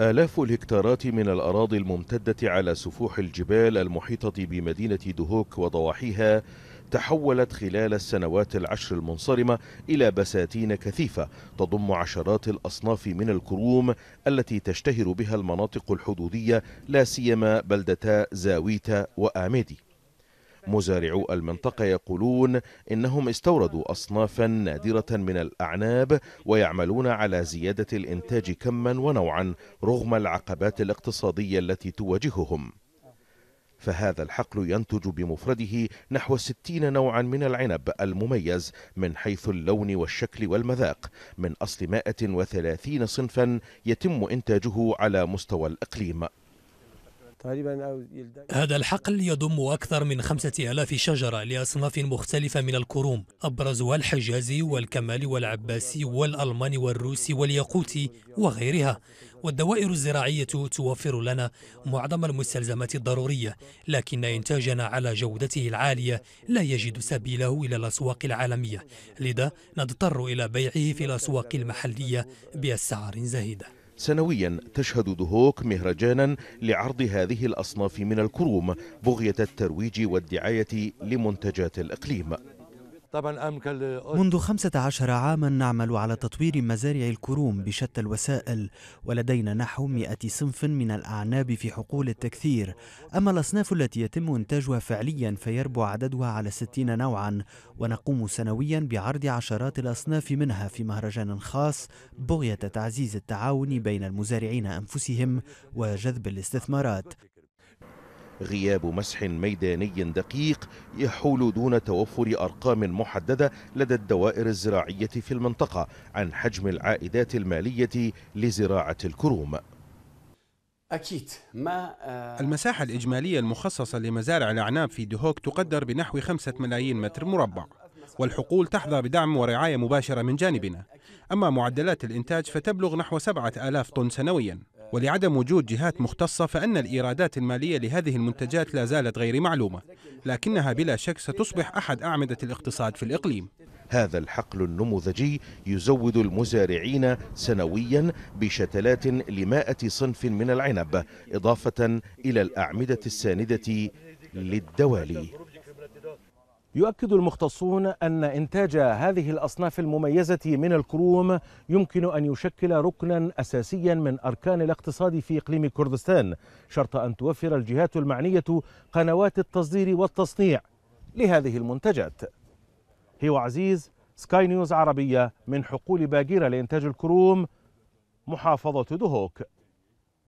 آلاف الهكتارات من الأراضي الممتدة على سفوح الجبال المحيطة بمدينة دهوك وضواحيها تحولت خلال السنوات العشر المنصرمة إلى بساتين كثيفة تضم عشرات الأصناف من الكروم التي تشتهر بها المناطق الحدودية لا سيما بلدتا زاويتا وآميدي مزارعو المنطقة يقولون إنهم استوردوا أصنافا نادرة من الأعناب ويعملون على زيادة الإنتاج كما ونوعا رغم العقبات الاقتصادية التي تواجههم فهذا الحقل ينتج بمفرده نحو 60 نوعا من العنب المميز من حيث اللون والشكل والمذاق من أصل 130 صنفا يتم إنتاجه على مستوى الإقليم هذا الحقل يضم أكثر من خمسة ألاف شجرة لأصناف مختلفة من الكروم أبرزها الحجازي والكمالي والعباسي والألماني والروسي والياقوتي وغيرها والدوائر الزراعية توفر لنا معظم المستلزمات الضرورية لكن إنتاجنا على جودته العالية لا يجد سبيله إلى الأسواق العالمية لذا نضطر إلى بيعه في الأسواق المحلية بأسعار زهيدة سنويا تشهد دهوك مهرجانا لعرض هذه الأصناف من الكروم بغية الترويج والدعاية لمنتجات الإقليم طبعا امكن منذ 15 عاما نعمل على تطوير مزارع الكروم بشتى الوسائل ولدينا نحو 100 صنف من الاعناب في حقول التكثير اما الاصناف التي يتم انتاجها فعليا فيربو عددها على 60 نوعا ونقوم سنويا بعرض عشرات الاصناف منها في مهرجان خاص بغيه تعزيز التعاون بين المزارعين انفسهم وجذب الاستثمارات غياب مسح ميداني دقيق يحول دون توفر أرقام محددة لدى الدوائر الزراعية في المنطقة عن حجم العائدات المالية لزراعة الكروم أكيد ما آه، المساحة الإجمالية المخصصة لمزارع الأعناب في دهوك تقدر بنحو خمسة ملايين متر مربع والحقول تحظى بدعم ورعاية مباشرة من جانبنا أما معدلات الإنتاج فتبلغ نحو سبعة آلاف طن سنوياً ولعدم وجود جهات مختصة فإن الإيرادات المالية لهذه المنتجات لا زالت غير معلومة لكنها بلا شك ستصبح أحد أعمدة الاقتصاد في الإقليم هذا الحقل النموذجي يزود المزارعين سنويا بشتلات لمائة صنف من العنب إضافة إلى الأعمدة الساندة للدوالي يؤكد المختصون أن إنتاج هذه الأصناف المميزة من الكروم يمكن أن يشكل ركنا أساسيا من أركان الاقتصاد في إقليم كردستان شرط أن توفر الجهات المعنية قنوات التصدير والتصنيع لهذه المنتجات هو عزيز سكاي نيوز عربية من حقول باقيرة لإنتاج الكروم محافظة دهوك